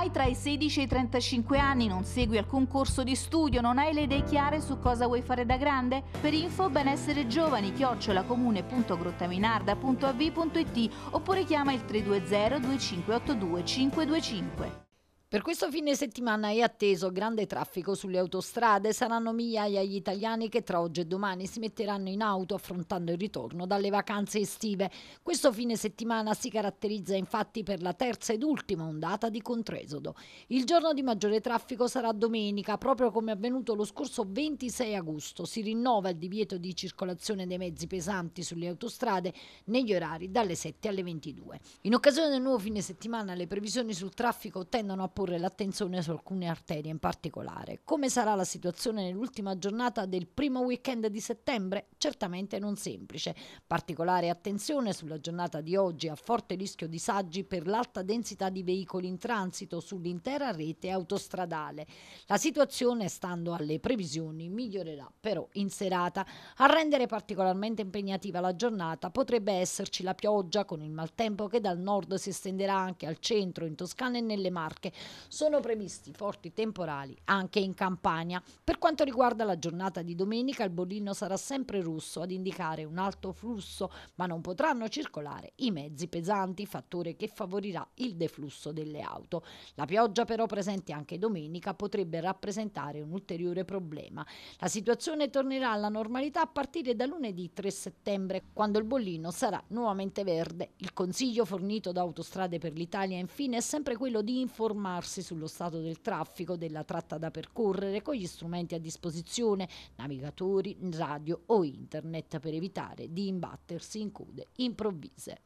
Hai tra i 16 e i 35 anni, non segui alcun corso di studio, non hai le idee chiare su cosa vuoi fare da grande? Per info benessere giovani chiocciolacomune.grottaminarda.av.it oppure chiama il 320 2582 525. Per questo fine settimana è atteso grande traffico sulle autostrade, saranno migliaia gli italiani che tra oggi e domani si metteranno in auto affrontando il ritorno dalle vacanze estive. Questo fine settimana si caratterizza infatti per la terza ed ultima ondata di contresodo. Il giorno di maggiore traffico sarà domenica, proprio come avvenuto lo scorso 26 agosto. Si rinnova il divieto di circolazione dei mezzi pesanti sulle autostrade negli orari dalle 7 alle 22. In occasione del nuovo fine settimana le previsioni sul traffico tendono a porre l'attenzione su alcune arterie in particolare. Come sarà la situazione nell'ultima giornata del primo weekend di settembre? Certamente non semplice. Particolare attenzione sulla giornata di oggi a forte rischio di saggi per l'alta densità di veicoli in transito sull'intera rete autostradale. La situazione, stando alle previsioni, migliorerà però in serata. A rendere particolarmente impegnativa la giornata potrebbe esserci la pioggia con il maltempo che dal nord si estenderà anche al centro, in Toscana e nelle Marche, sono previsti forti temporali anche in Campania. Per quanto riguarda la giornata di domenica, il bollino sarà sempre russo ad indicare un alto flusso, ma non potranno circolare i mezzi pesanti, fattore che favorirà il deflusso delle auto. La pioggia però presente anche domenica potrebbe rappresentare un ulteriore problema. La situazione tornerà alla normalità a partire da lunedì 3 settembre, quando il bollino sarà nuovamente verde. Il consiglio fornito da Autostrade per l'Italia infine è sempre quello di informare informarsi sullo stato del traffico, della tratta da percorrere con gli strumenti a disposizione, navigatori, radio o internet per evitare di imbattersi in code improvvise.